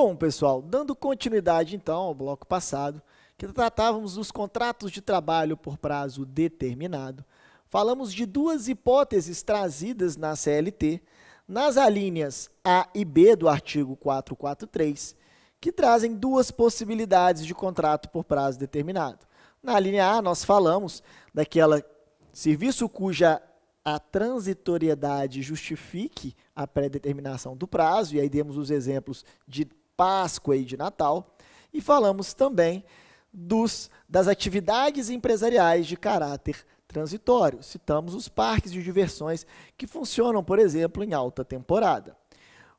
Bom, pessoal, dando continuidade então ao bloco passado, que tratávamos dos contratos de trabalho por prazo determinado, falamos de duas hipóteses trazidas na CLT, nas alíneas A e B do artigo 443, que trazem duas possibilidades de contrato por prazo determinado. Na linha A, nós falamos daquela serviço cuja a transitoriedade justifique a pré-determinação do prazo, e aí demos os exemplos de Páscoa e de Natal, e falamos também dos, das atividades empresariais de caráter transitório. Citamos os parques de diversões que funcionam, por exemplo, em alta temporada.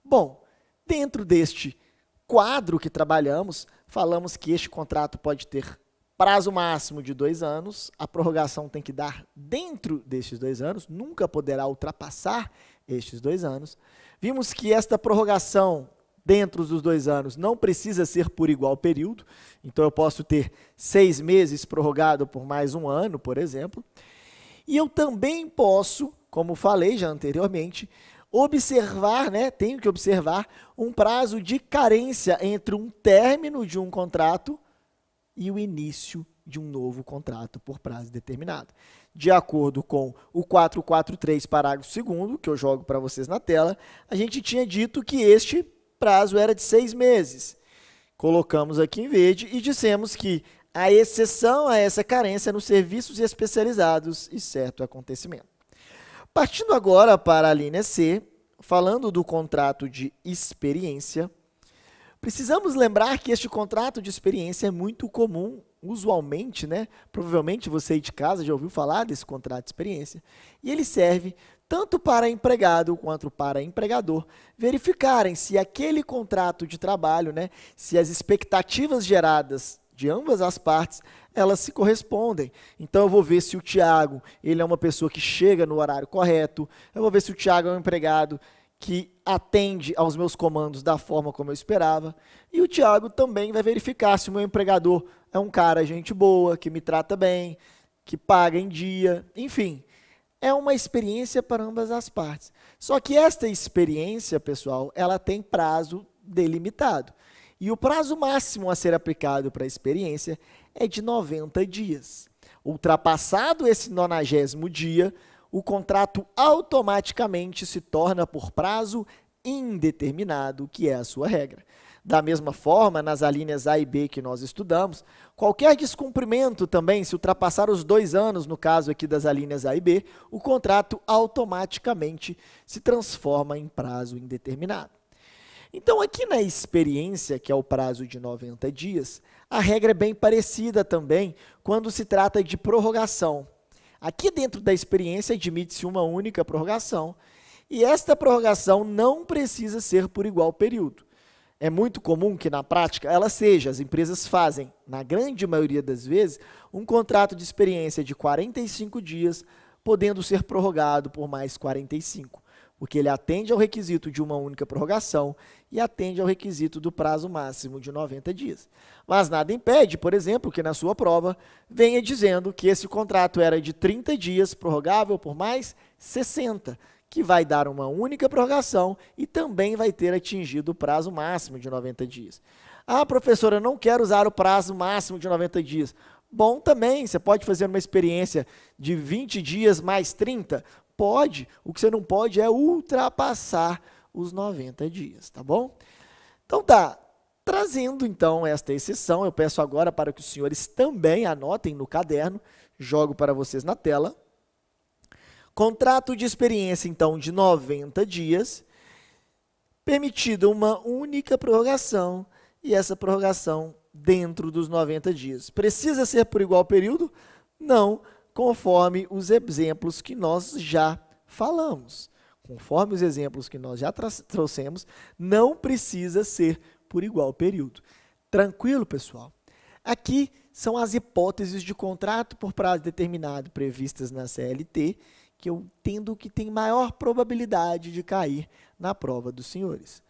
Bom, dentro deste quadro que trabalhamos, falamos que este contrato pode ter prazo máximo de dois anos, a prorrogação tem que dar dentro destes dois anos, nunca poderá ultrapassar estes dois anos. Vimos que esta prorrogação dentro dos dois anos não precisa ser por igual período, então eu posso ter seis meses prorrogado por mais um ano, por exemplo. E eu também posso, como falei já anteriormente, observar, né, tenho que observar um prazo de carência entre um término de um contrato e o início de um novo contrato por prazo determinado. De acordo com o 443, parágrafo 2, que eu jogo para vocês na tela, a gente tinha dito que este prazo era de seis meses. Colocamos aqui em verde e dissemos que a exceção a essa carência é nos serviços especializados e certo acontecimento. Partindo agora para a linha C, falando do contrato de experiência, precisamos lembrar que este contrato de experiência é muito comum, usualmente, né? Provavelmente você aí de casa já ouviu falar desse contrato de experiência, e ele serve tanto para empregado quanto para empregador, verificarem se aquele contrato de trabalho, né, se as expectativas geradas de ambas as partes, elas se correspondem. Então eu vou ver se o Tiago, ele é uma pessoa que chega no horário correto, eu vou ver se o Tiago é um empregado que atende aos meus comandos da forma como eu esperava. E o Tiago também vai verificar se o meu empregador é um cara gente boa, que me trata bem, que paga em dia, enfim, é uma experiência para ambas as partes. Só que esta experiência, pessoal, ela tem prazo delimitado. E o prazo máximo a ser aplicado para a experiência é de 90 dias. Ultrapassado esse nonagésimo dia, o contrato automaticamente se torna por prazo indeterminado, que é a sua regra. Da mesma forma, nas alíneas A e B que nós estudamos, qualquer descumprimento também, se ultrapassar os dois anos, no caso aqui das alíneas A e B, o contrato automaticamente se transforma em prazo indeterminado. Então, aqui na experiência, que é o prazo de 90 dias, a regra é bem parecida também quando se trata de prorrogação. Aqui dentro da experiência, admite-se uma única prorrogação, e esta prorrogação não precisa ser por igual período. É muito comum que na prática ela seja, as empresas fazem, na grande maioria das vezes, um contrato de experiência de 45 dias, podendo ser prorrogado por mais 45, porque ele atende ao requisito de uma única prorrogação e atende ao requisito do prazo máximo de 90 dias. Mas nada impede, por exemplo, que na sua prova venha dizendo que esse contrato era de 30 dias prorrogável por mais 60 que vai dar uma única prorrogação e também vai ter atingido o prazo máximo de 90 dias. Ah, professora, eu não quero usar o prazo máximo de 90 dias. Bom também, você pode fazer uma experiência de 20 dias mais 30? Pode. O que você não pode é ultrapassar os 90 dias, tá bom? Então tá, trazendo então esta exceção, eu peço agora para que os senhores também anotem no caderno, jogo para vocês na tela. Contrato de experiência, então, de 90 dias, permitida uma única prorrogação, e essa prorrogação dentro dos 90 dias. Precisa ser por igual período? Não, conforme os exemplos que nós já falamos. Conforme os exemplos que nós já trouxemos, não precisa ser por igual período. Tranquilo, pessoal? Aqui são as hipóteses de contrato por prazo determinado previstas na CLT que eu tendo que tem maior probabilidade de cair na prova dos senhores.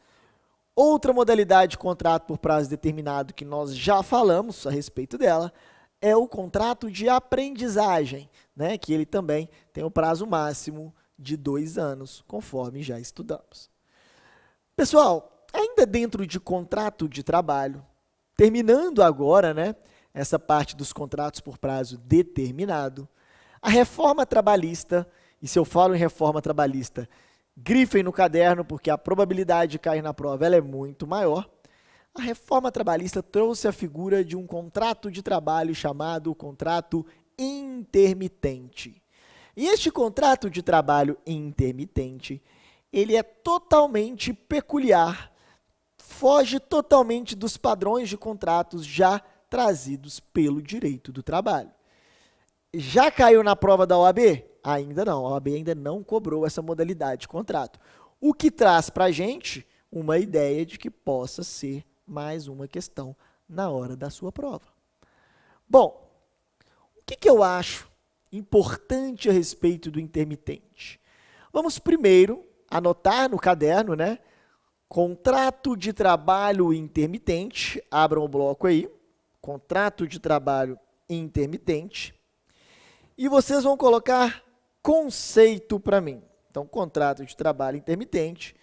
Outra modalidade de contrato por prazo determinado que nós já falamos a respeito dela é o contrato de aprendizagem, né? que ele também tem o prazo máximo de dois anos, conforme já estudamos. Pessoal, ainda dentro de contrato de trabalho, terminando agora né, essa parte dos contratos por prazo determinado, a reforma trabalhista e se eu falo em reforma trabalhista, grifem no caderno, porque a probabilidade de cair na prova é muito maior. A reforma trabalhista trouxe a figura de um contrato de trabalho chamado contrato intermitente. E este contrato de trabalho intermitente, ele é totalmente peculiar, foge totalmente dos padrões de contratos já trazidos pelo direito do trabalho. Já caiu na prova da OAB? Ainda não, a OAB ainda não cobrou essa modalidade de contrato. O que traz para a gente uma ideia de que possa ser mais uma questão na hora da sua prova. Bom, o que, que eu acho importante a respeito do intermitente? Vamos primeiro anotar no caderno, né? Contrato de trabalho intermitente. Abram o bloco aí. Contrato de trabalho intermitente. E vocês vão colocar conceito para mim. Então, contrato de trabalho intermitente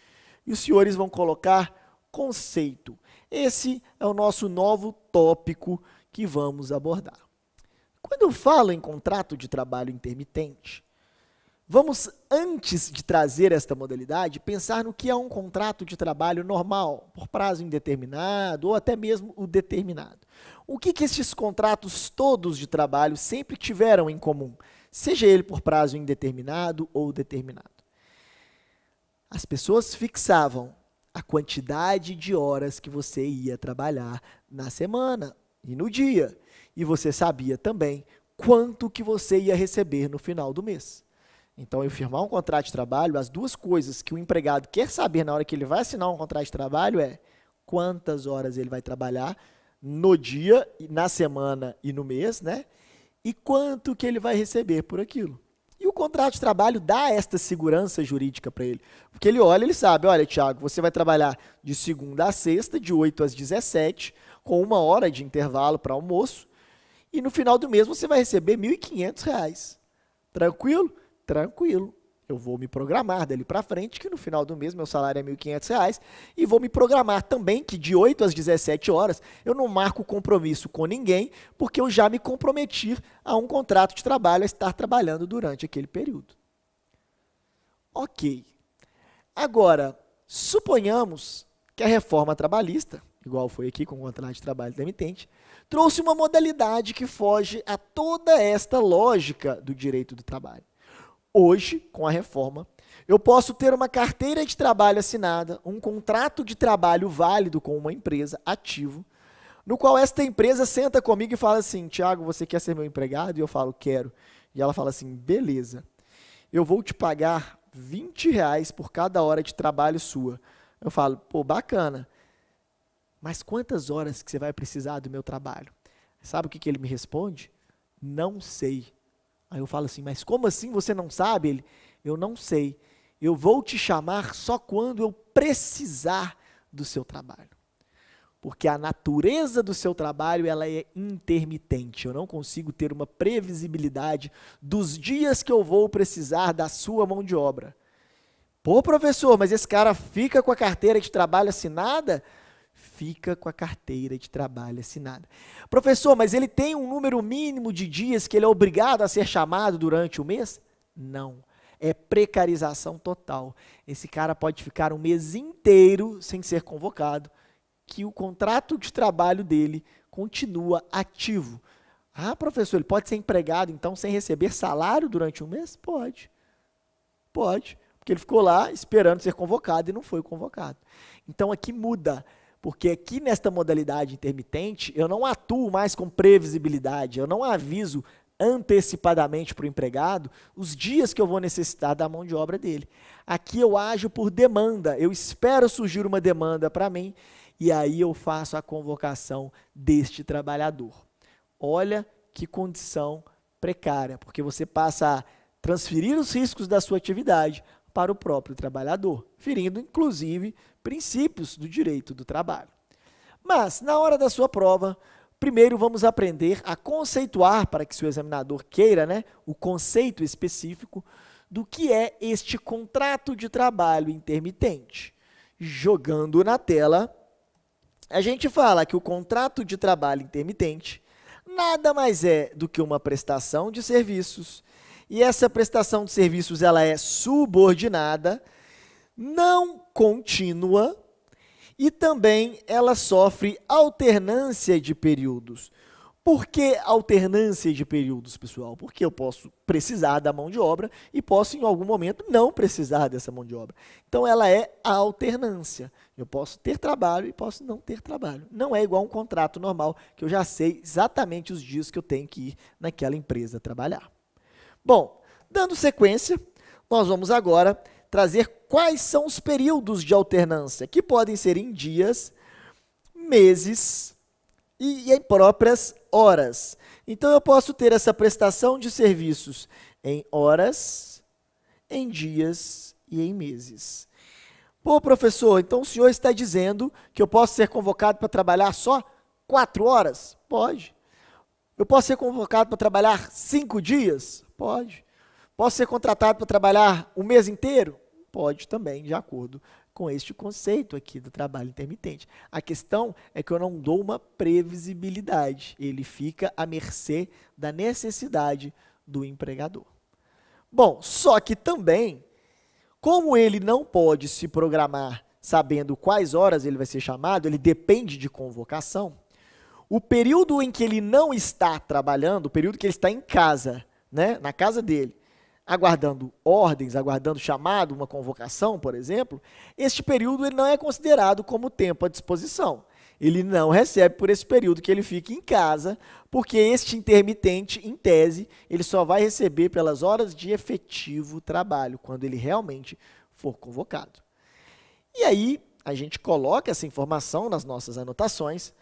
e os senhores vão colocar conceito. Esse é o nosso novo tópico que vamos abordar. Quando eu falo em contrato de trabalho intermitente, vamos, antes de trazer esta modalidade, pensar no que é um contrato de trabalho normal, por prazo indeterminado ou até mesmo o determinado. O que, que estes contratos todos de trabalho sempre tiveram em comum? seja ele por prazo indeterminado ou determinado. As pessoas fixavam a quantidade de horas que você ia trabalhar na semana e no dia, e você sabia também quanto que você ia receber no final do mês. Então, eu firmar um contrato de trabalho, as duas coisas que o empregado quer saber na hora que ele vai assinar um contrato de trabalho é quantas horas ele vai trabalhar no dia, na semana e no mês, né? e quanto que ele vai receber por aquilo. E o contrato de trabalho dá esta segurança jurídica para ele. Porque ele olha, ele sabe, olha, Tiago, você vai trabalhar de segunda a sexta, de 8 às 17, com uma hora de intervalo para almoço, e no final do mês você vai receber R$ 1.500. Tranquilo? Tranquilo. Eu vou me programar dali para frente, que no final do mês meu salário é R$ 1.500, e vou me programar também que de 8 às 17 horas eu não marco compromisso com ninguém, porque eu já me comprometi a um contrato de trabalho, a estar trabalhando durante aquele período. Ok. Agora, suponhamos que a reforma trabalhista, igual foi aqui com o contrato de trabalho intermitente, trouxe uma modalidade que foge a toda esta lógica do direito do trabalho hoje, com a reforma, eu posso ter uma carteira de trabalho assinada, um contrato de trabalho válido com uma empresa, ativo, no qual esta empresa senta comigo e fala assim: Tiago, você quer ser meu empregado? E eu falo: quero. E ela fala assim: beleza, eu vou te pagar 20 reais por cada hora de trabalho sua. Eu falo: pô, bacana, mas quantas horas que você vai precisar do meu trabalho? Sabe o que, que ele me responde? Não sei. Aí eu falo assim, mas como assim você não sabe? Ele, eu não sei. Eu vou te chamar só quando eu precisar do seu trabalho. Porque a natureza do seu trabalho, ela é intermitente. Eu não consigo ter uma previsibilidade dos dias que eu vou precisar da sua mão de obra. Pô, professor, mas esse cara fica com a carteira de trabalho assinada? fica com a carteira de trabalho assinada. Professor, mas ele tem um número mínimo de dias que ele é obrigado a ser chamado durante o mês? Não. É precarização total. Esse cara pode ficar um mês inteiro sem ser convocado, que o contrato de trabalho dele continua ativo. Ah, professor, ele pode ser empregado então sem receber salário durante um mês? Pode. Pode. Porque ele ficou lá esperando ser convocado e não foi convocado. Então aqui muda. Porque aqui nesta modalidade intermitente, eu não atuo mais com previsibilidade, eu não aviso antecipadamente para o empregado os dias que eu vou necessitar da mão de obra dele. Aqui eu ajo por demanda, eu espero surgir uma demanda para mim e aí eu faço a convocação deste trabalhador. Olha que condição precária, porque você passa a transferir os riscos da sua atividade para o próprio trabalhador, ferindo inclusive princípios do direito do trabalho. Mas, na hora da sua prova, primeiro vamos aprender a conceituar para que seu examinador queira né, o conceito específico do que é este contrato de trabalho intermitente. Jogando na tela, a gente fala que o contrato de trabalho intermitente nada mais é do que uma prestação de serviços e essa prestação de serviços ela é subordinada, não contínua e também ela sofre alternância de períodos. Por que alternância de períodos, pessoal? Porque eu posso precisar da mão de obra e posso, em algum momento, não precisar dessa mão de obra. Então, ela é a alternância. Eu posso ter trabalho e posso não ter trabalho. Não é igual a um contrato normal, que eu já sei exatamente os dias que eu tenho que ir naquela empresa trabalhar. Bom, dando sequência, nós vamos agora trazer quais são os períodos de alternância, que podem ser em dias, meses e em próprias horas. Então eu posso ter essa prestação de serviços em horas, em dias e em meses. Pô, professor, então o senhor está dizendo que eu posso ser convocado para trabalhar só quatro horas? Pode. Eu posso ser convocado para trabalhar cinco dias? Pode. Posso ser contratado para trabalhar o mês inteiro? Pode também, de acordo com este conceito aqui do trabalho intermitente. A questão é que eu não dou uma previsibilidade, ele fica à mercê da necessidade do empregador. Bom, só que também, como ele não pode se programar sabendo quais horas ele vai ser chamado, ele depende de convocação. O período em que ele não está trabalhando, o período que ele está em casa, né, na casa dele, aguardando ordens, aguardando chamado, uma convocação, por exemplo, este período ele não é considerado como tempo à disposição. Ele não recebe por esse período que ele fica em casa, porque este intermitente, em tese, ele só vai receber pelas horas de efetivo trabalho, quando ele realmente for convocado. E aí, a gente coloca essa informação nas nossas anotações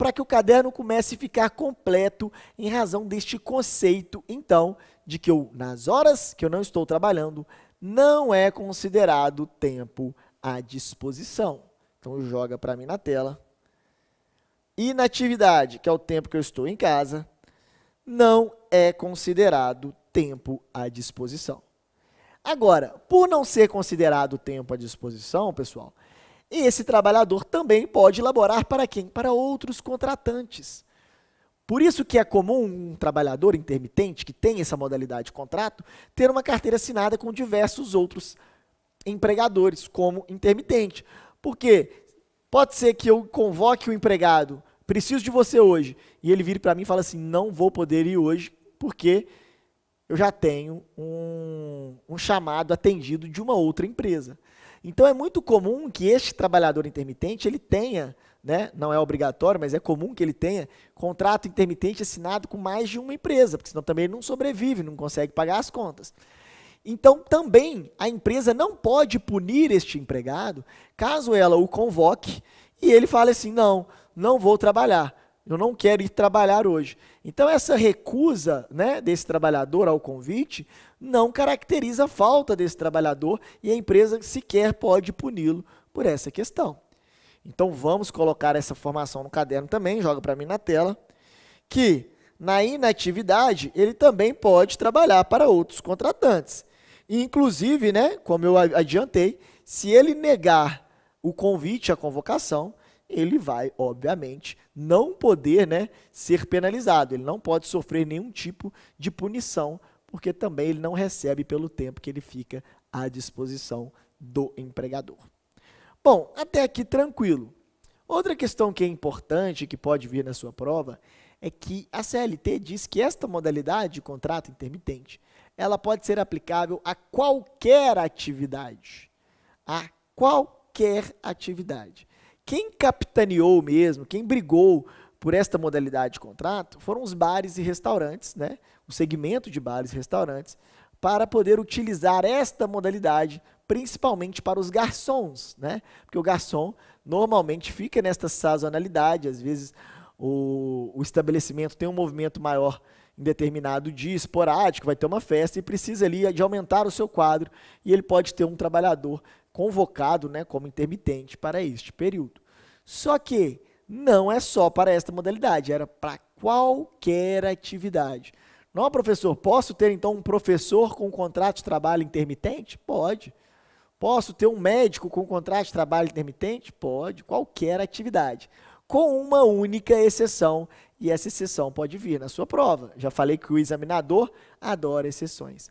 para que o caderno comece a ficar completo em razão deste conceito, então, de que eu, nas horas que eu não estou trabalhando, não é considerado tempo à disposição. Então, joga para mim na tela. Inatividade, que é o tempo que eu estou em casa, não é considerado tempo à disposição. Agora, por não ser considerado tempo à disposição, pessoal, e esse trabalhador também pode laborar para quem? Para outros contratantes. Por isso que é comum um trabalhador intermitente que tem essa modalidade de contrato ter uma carteira assinada com diversos outros empregadores como intermitente. Porque pode ser que eu convoque o empregado, preciso de você hoje, e ele vire para mim e fala assim: "Não vou poder ir hoje porque eu já tenho um, um chamado atendido de uma outra empresa. Então é muito comum que este trabalhador intermitente ele tenha, né, não é obrigatório, mas é comum que ele tenha contrato intermitente assinado com mais de uma empresa, porque senão também ele não sobrevive, não consegue pagar as contas. Então também a empresa não pode punir este empregado caso ela o convoque e ele fale assim: "Não, não vou trabalhar. Eu não quero ir trabalhar hoje". Então essa recusa né, desse trabalhador ao convite não caracteriza a falta desse trabalhador e a empresa sequer pode puni-lo por essa questão. Então vamos colocar essa formação no caderno também, joga para mim na tela, que na inatividade ele também pode trabalhar para outros contratantes. E, inclusive, né, como eu adiantei, se ele negar o convite à convocação, ele vai, obviamente, não poder né, ser penalizado. Ele não pode sofrer nenhum tipo de punição, porque também ele não recebe pelo tempo que ele fica à disposição do empregador. Bom, até aqui tranquilo. Outra questão que é importante, que pode vir na sua prova, é que a CLT diz que esta modalidade de contrato intermitente, ela pode ser aplicável a qualquer atividade. A qualquer atividade. Quem capitaneou mesmo, quem brigou por esta modalidade de contrato foram os bares e restaurantes, né? o segmento de bares e restaurantes, para poder utilizar esta modalidade principalmente para os garçons, né? Porque o garçom normalmente fica nesta sazonalidade, às vezes o, o estabelecimento tem um movimento maior em determinado dia, esporádico, vai ter uma festa e precisa ali de aumentar o seu quadro e ele pode ter um trabalhador convocado, né, como intermitente para este período. Só que não é só para esta modalidade, era para qualquer atividade. Não, professor, posso ter então um professor com contrato de trabalho intermitente? Pode. Posso ter um médico com contrato de trabalho intermitente? Pode. Qualquer atividade. Com uma única exceção, e essa exceção pode vir na sua prova. Já falei que o examinador adora exceções.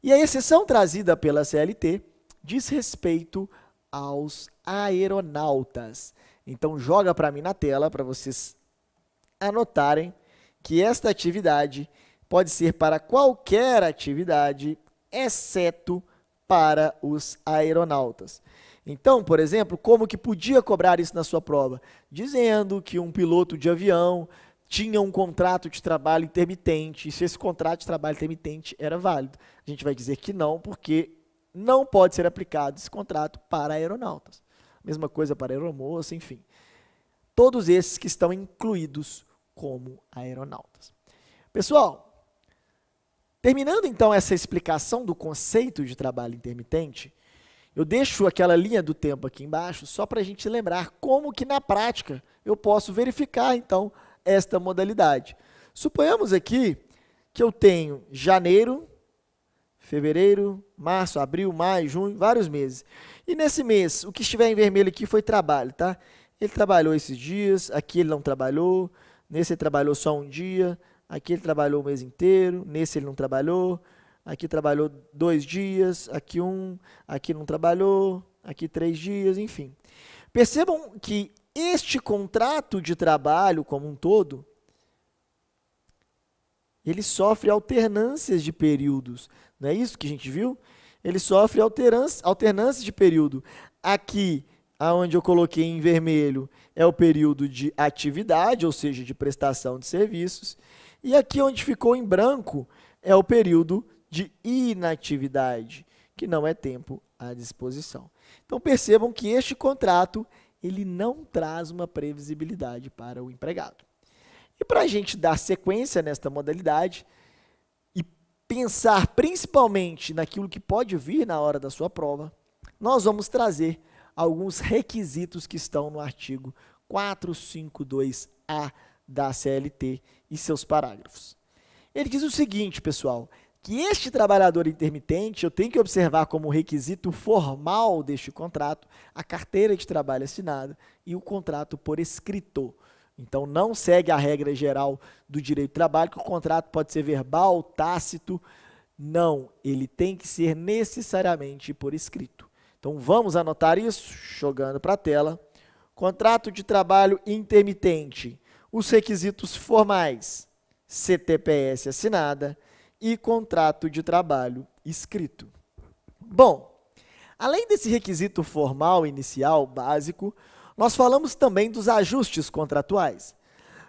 E a exceção trazida pela CLT diz respeito aos aeronautas. Então joga para mim na tela para vocês anotarem que esta atividade pode ser para qualquer atividade, exceto para os aeronautas. Então, por exemplo, como que podia cobrar isso na sua prova? Dizendo que um piloto de avião tinha um contrato de trabalho intermitente, e se esse contrato de trabalho intermitente era válido. A gente vai dizer que não, porque não pode ser aplicado esse contrato para aeronautas mesma coisa para aeromoça, enfim. Todos esses que estão incluídos como aeronautas. Pessoal, terminando então essa explicação do conceito de trabalho intermitente, eu deixo aquela linha do tempo aqui embaixo só para a gente lembrar como que na prática eu posso verificar então esta modalidade. Suponhamos aqui que eu tenho janeiro, fevereiro, março, abril, maio, junho, vários meses. E nesse mês, o que estiver em vermelho aqui foi trabalho, tá? Ele trabalhou esses dias, aqui ele não trabalhou, nesse ele trabalhou só um dia, aqui ele trabalhou o mês inteiro, nesse ele não trabalhou, aqui trabalhou dois dias, aqui um, aqui não trabalhou, aqui três dias, enfim. Percebam que este contrato de trabalho como um todo, ele sofre alternâncias de períodos. Não é isso que a gente viu? ele sofre alternância de período. Aqui, aonde eu coloquei em vermelho, é o período de atividade, ou seja, de prestação de serviços. E aqui onde ficou em branco é o período de inatividade, que não é tempo à disposição. Então percebam que este contrato ele não traz uma previsibilidade para o empregado. E para a gente dar sequência nesta modalidade, pensar principalmente naquilo que pode vir na hora da sua prova, nós vamos trazer alguns requisitos que estão no artigo 452A da CLT e seus parágrafos. Ele diz o seguinte, pessoal, que este trabalhador intermitente, eu tenho que observar como requisito formal deste contrato a carteira de trabalho assinada e o contrato por escrito. Então não segue a regra geral do direito do trabalho que o contrato pode ser verbal, tácito. Não, ele tem que ser necessariamente por escrito. Então vamos anotar isso, jogando para a tela. Contrato de trabalho intermitente. Os requisitos formais: CTPS assinada e contrato de trabalho escrito. Bom, além desse requisito formal inicial básico, nós falamos também dos ajustes contratuais.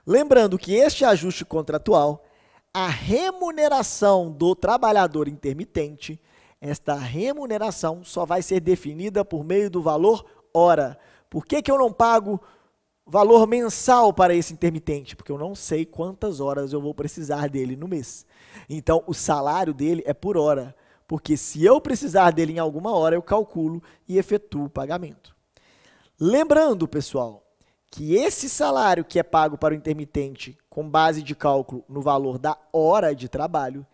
Lembrando que este ajuste contratual, a remuneração do trabalhador intermitente, esta remuneração só vai ser definida por meio do valor hora. Por que, que eu não pago valor mensal para esse intermitente? Porque eu não sei quantas horas eu vou precisar dele no mês. Então, o salário dele é por hora. Porque se eu precisar dele em alguma hora, eu calculo e efetuo o pagamento. Lembrando, pessoal, que esse salário que é pago para o intermitente com base de cálculo no valor da hora de trabalho,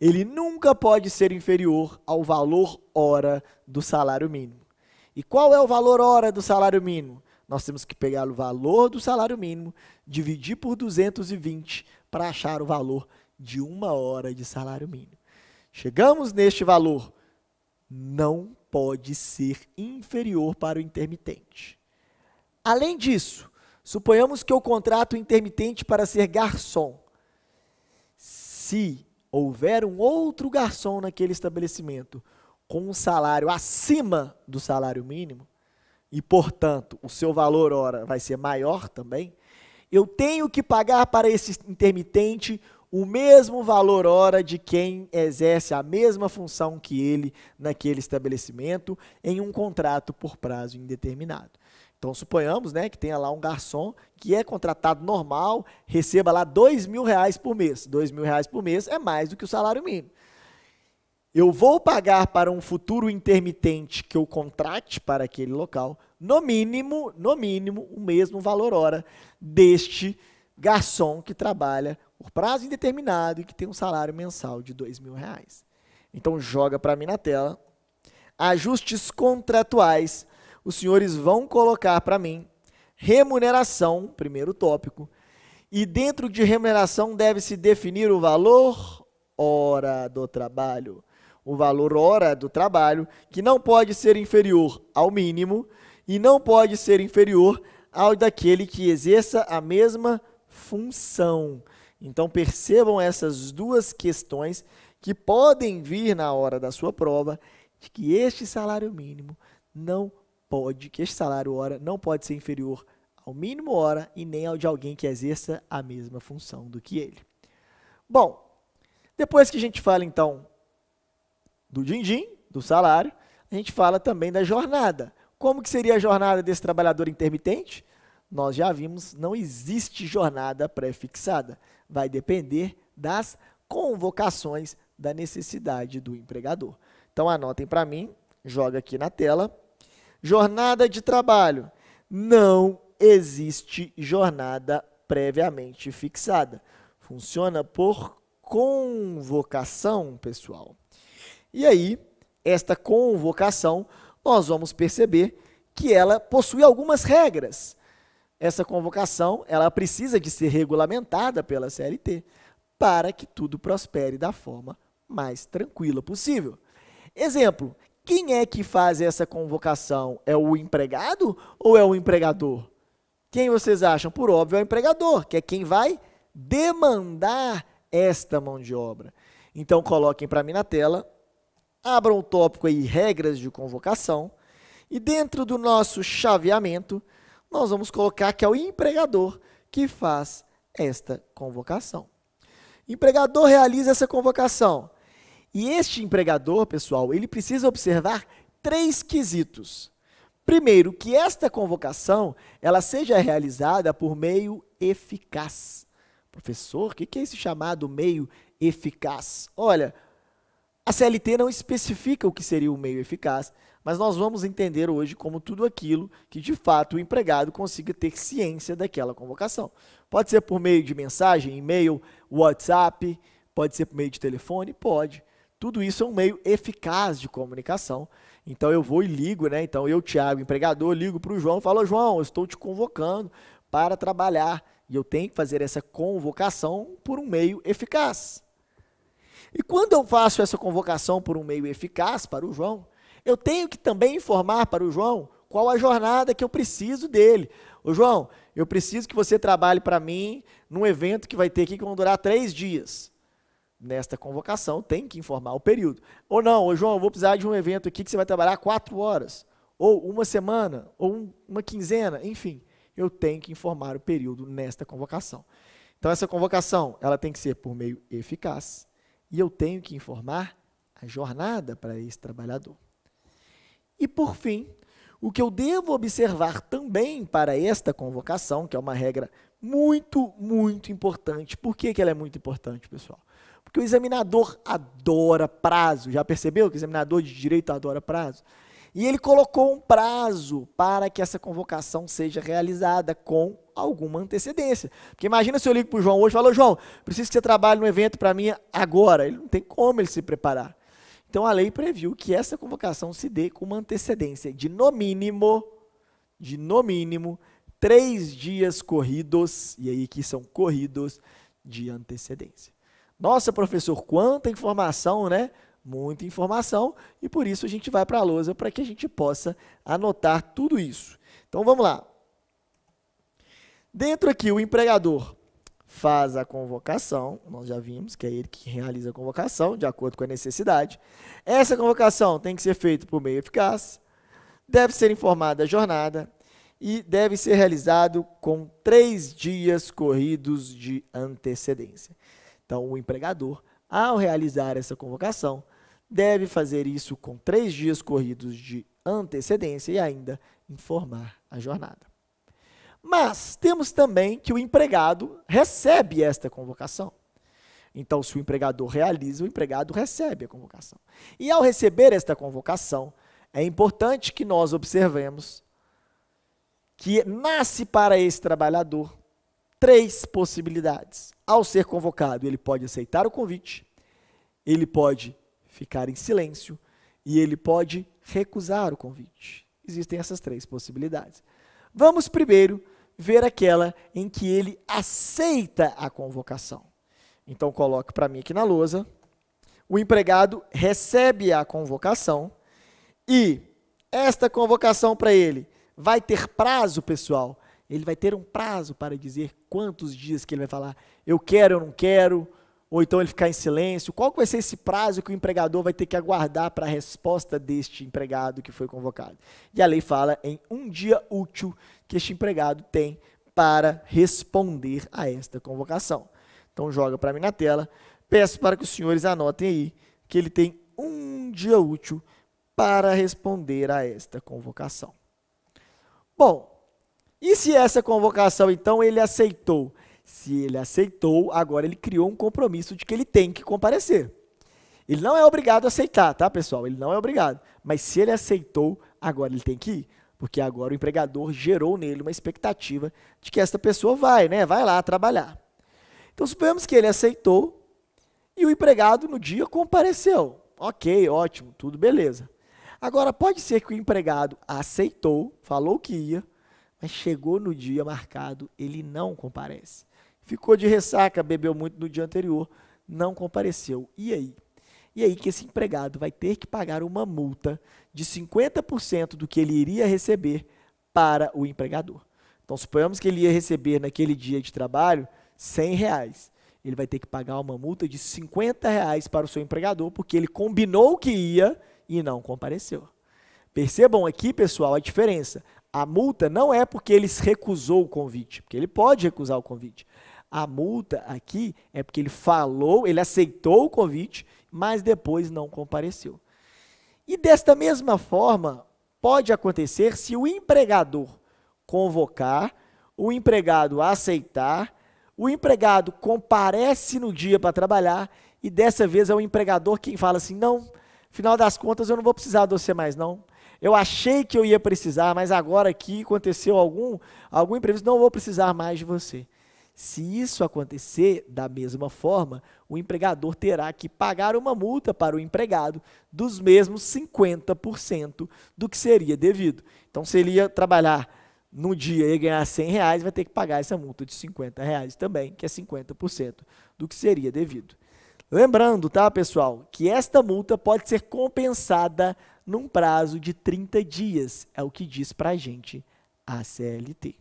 ele nunca pode ser inferior ao valor hora do salário mínimo. E qual é o valor hora do salário mínimo? Nós temos que pegar o valor do salário mínimo, dividir por 220 para achar o valor de uma hora de salário mínimo. Chegamos neste valor não pode ser inferior para o intermitente. Além disso, suponhamos que eu contrato o intermitente para ser garçom. Se houver um outro garçom naquele estabelecimento com um salário acima do salário mínimo, e, portanto, o seu valor hora vai ser maior também, eu tenho que pagar para esse intermitente o mesmo valor hora de quem exerce a mesma função que ele naquele estabelecimento em um contrato por prazo indeterminado. Então suponhamos né, que tenha lá um garçom que é contratado normal, receba lá dois mil reais por mês. Dois mil reais por mês é mais do que o salário mínimo. Eu vou pagar para um futuro intermitente que eu contrate para aquele local, no mínimo, no mínimo, o mesmo valor hora deste garçom que trabalha por prazo indeterminado e que tem um salário mensal de dois mil reais. Então joga para mim na tela. Ajustes contratuais. Os senhores vão colocar para mim remuneração, primeiro tópico, e dentro de remuneração deve-se definir o valor hora do trabalho. O valor hora do trabalho, que não pode ser inferior ao mínimo e não pode ser inferior ao daquele que exerça a mesma função. Então percebam essas duas questões que podem vir na hora da sua prova de que este salário mínimo não pode, que este salário hora não pode ser inferior ao mínimo hora e nem ao de alguém que exerça a mesma função do que ele. Bom, depois que a gente fala então do din-din, do salário, a gente fala também da jornada. Como que seria a jornada desse trabalhador intermitente? nós já vimos, não existe jornada pré-fixada. Vai depender das convocações da necessidade do empregador. Então anotem para mim, joga aqui na tela. Jornada de trabalho. Não existe jornada previamente fixada. Funciona por convocação, pessoal. E aí, esta convocação, nós vamos perceber que ela possui algumas regras essa convocação ela precisa de ser regulamentada pela CLT para que tudo prospere da forma mais tranquila possível. Exemplo, quem é que faz essa convocação? É o empregado ou é o empregador? Quem vocês acham? Por óbvio, é o empregador, que é quem vai demandar esta mão de obra. Então, coloquem para mim na tela, abram o tópico aí, regras de convocação, e dentro do nosso chaveamento, nós vamos colocar que é o empregador que faz esta convocação. Empregador realiza essa convocação. E este empregador, pessoal, ele precisa observar três quesitos. Primeiro, que esta convocação ela seja realizada por meio eficaz. Professor, o que é esse chamado meio eficaz? Olha, a CLT não especifica o que seria o meio eficaz, mas nós vamos entender hoje como tudo aquilo que de fato o empregado consiga ter ciência daquela convocação. Pode ser por meio de mensagem, e-mail, WhatsApp, pode ser por meio de telefone, pode. Tudo isso é um meio eficaz de comunicação. Então eu vou e ligo, né? Então eu, Tiago, empregador, ligo para o João e falo: João, eu estou te convocando para trabalhar. E eu tenho que fazer essa convocação por um meio eficaz. E quando eu faço essa convocação por um meio eficaz para o João, eu tenho que também informar para o João qual a jornada que eu preciso dele. Ô João, eu preciso que você trabalhe para mim num evento que vai ter aqui que vão durar três dias. Nesta convocação tem que informar o período. Ou não, ô João, eu vou precisar de um evento aqui que você vai trabalhar quatro horas, ou uma semana, ou um, uma quinzena, enfim, eu tenho que informar o período nesta convocação. Então essa convocação, ela tem que ser por meio eficaz e eu tenho que informar a jornada para esse trabalhador. E por fim, o que eu devo observar também para esta convocação, que é uma regra muito, muito importante. Por que, que ela é muito importante, pessoal? Porque o examinador adora prazo. Já percebeu que o examinador de direito adora prazo? E ele colocou um prazo para que essa convocação seja realizada com alguma antecedência. Porque imagina se eu ligo para o João hoje e falo, João, preciso que você trabalhe no evento para mim agora. Ele não tem como ele se preparar. Então a lei previu que essa convocação se dê com uma antecedência de no mínimo, de no mínimo, três dias corridos, e aí que são corridos, de antecedência. Nossa, professor, quanta informação, né? Muita informação, e por isso a gente vai para a lousa para que a gente possa anotar tudo isso. Então vamos lá. Dentro aqui, o empregador faz a convocação, nós já vimos que é ele que realiza a convocação, de acordo com a necessidade. Essa convocação tem que ser feita por meio eficaz, deve ser informada a jornada e deve ser realizado com três dias corridos de antecedência. Então, o empregador, ao realizar essa convocação, deve fazer isso com três dias corridos de antecedência e ainda informar a jornada. Mas temos também que o empregado recebe esta convocação. Então, se o empregador realiza, o empregado recebe a convocação. E ao receber esta convocação, é importante que nós observemos que nasce para esse trabalhador três possibilidades. Ao ser convocado, ele pode aceitar o convite, ele pode ficar em silêncio e ele pode recusar o convite. Existem essas três possibilidades. Vamos primeiro ver aquela em que ele aceita a convocação. Então coloque para mim aqui na lousa. O empregado recebe a convocação e esta convocação para ele vai ter prazo, pessoal. Ele vai ter um prazo para dizer quantos dias que ele vai falar: eu quero, eu não quero, ou então ele ficar em silêncio? Qual vai ser esse prazo que o empregador vai ter que aguardar para a resposta deste empregado que foi convocado? E a lei fala em um dia útil que este empregado tem para responder a esta convocação. Então joga para mim na tela. Peço para que os senhores anotem aí que ele tem um dia útil para responder a esta convocação. Bom, e se essa convocação então ele aceitou? Se ele aceitou, agora ele criou um compromisso de que ele tem que comparecer. Ele não é obrigado a aceitar, tá, pessoal? Ele não é obrigado. Mas se ele aceitou, agora ele tem que ir. Porque agora o empregador gerou nele uma expectativa de que esta pessoa vai, né? Vai lá trabalhar. Então suponhamos que ele aceitou e o empregado no dia compareceu. Ok, ótimo, tudo beleza. Agora pode ser que o empregado aceitou, falou que ia, mas chegou no dia marcado, ele não comparece ficou de ressaca, bebeu muito no dia anterior, não compareceu. E aí? E aí que esse empregado vai ter que pagar uma multa de 50% do que ele iria receber para o empregador. Então, suponhamos que ele ia receber naquele dia de trabalho 100 reais. Ele vai ter que pagar uma multa de 50 reais para o seu empregador, porque ele combinou que ia e não compareceu. Percebam aqui, pessoal, a diferença. A multa não é porque ele recusou o convite, porque ele pode recusar o convite. A multa aqui é porque ele falou, ele aceitou o convite, mas depois não compareceu. E desta mesma forma, pode acontecer se o empregador convocar, o empregado aceitar, o empregado comparece no dia para trabalhar e dessa vez é o empregador quem fala assim: não, final das contas eu não vou precisar de você mais não. Eu achei que eu ia precisar, mas agora aqui aconteceu algum algum imprevisto, não vou precisar mais de você. Se isso acontecer, da mesma forma, o empregador terá que pagar uma multa para o empregado dos mesmos 50% do que seria devido. Então, se ele ia trabalhar no dia e ganhar 100 reais, vai ter que pagar essa multa de 50 reais também, que é 50% do que seria devido. Lembrando, tá, pessoal, que esta multa pode ser compensada num prazo de 30 dias, é o que diz para a gente a CLT.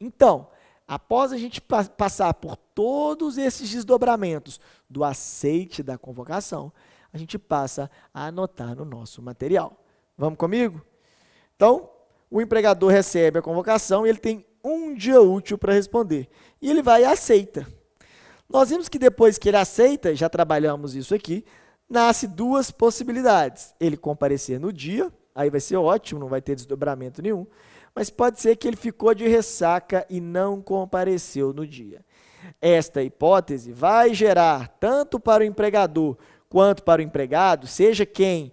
Então, Após a gente passar por todos esses desdobramentos do aceite da convocação, a gente passa a anotar no nosso material. Vamos comigo? Então, o empregador recebe a convocação e ele tem um dia útil para responder. E ele vai e aceita. Nós vimos que depois que ele aceita, já trabalhamos isso aqui, nasce duas possibilidades. Ele comparecer no dia, aí vai ser ótimo, não vai ter desdobramento nenhum mas pode ser que ele ficou de ressaca e não compareceu no dia. Esta hipótese vai gerar tanto para o empregador quanto para o empregado, seja quem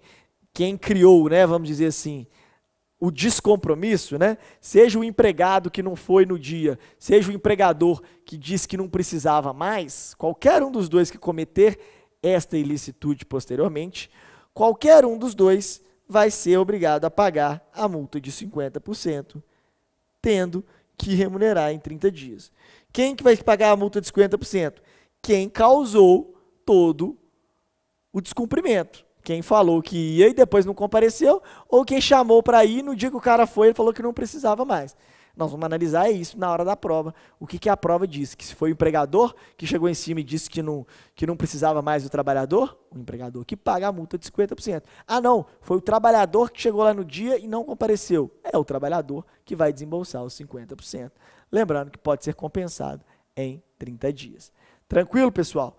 quem criou, né, vamos dizer assim, o descompromisso, né? Seja o empregado que não foi no dia, seja o empregador que disse que não precisava mais, qualquer um dos dois que cometer esta ilicitude posteriormente, qualquer um dos dois vai ser obrigado a pagar a multa de 50%, tendo que remunerar em 30 dias. Quem que vai pagar a multa de 50%? Quem causou todo o descumprimento. Quem falou que ia e depois não compareceu, ou quem chamou para ir no dia que o cara foi, e falou que não precisava mais. Nós vamos analisar isso na hora da prova. O que, que a prova diz? Que se foi o empregador que chegou em cima e disse que não, que não precisava mais do trabalhador, o empregador que paga a multa de 50%. Ah, não, foi o trabalhador que chegou lá no dia e não compareceu. É o trabalhador que vai desembolsar os 50%. Lembrando que pode ser compensado em 30 dias. Tranquilo, pessoal?